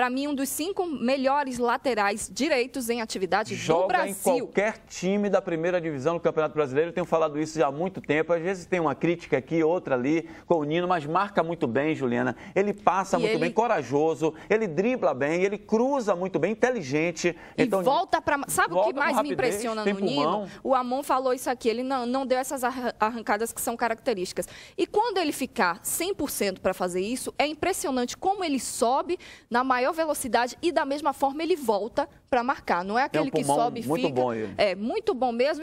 Para mim, um dos cinco melhores laterais direitos em atividade Joga do Brasil. em qualquer time da primeira divisão do Campeonato Brasileiro. Eu tenho falado isso já há muito tempo. Às vezes tem uma crítica aqui, outra ali, com o Nino, mas marca muito bem, Juliana. Ele passa e muito ele... bem, corajoso, ele dribla bem, ele cruza muito bem, inteligente. E então, volta para... Sabe volta o que mais rapidez, me impressiona no Nino? O Amon falou isso aqui, ele não, não deu essas arrancadas que são características. E quando ele ficar 100% para fazer isso, é impressionante como ele sobe na maior velocidade e da mesma forma ele volta para marcar. Não é aquele é um que sobe e fica. Bom ele. É muito bom mesmo.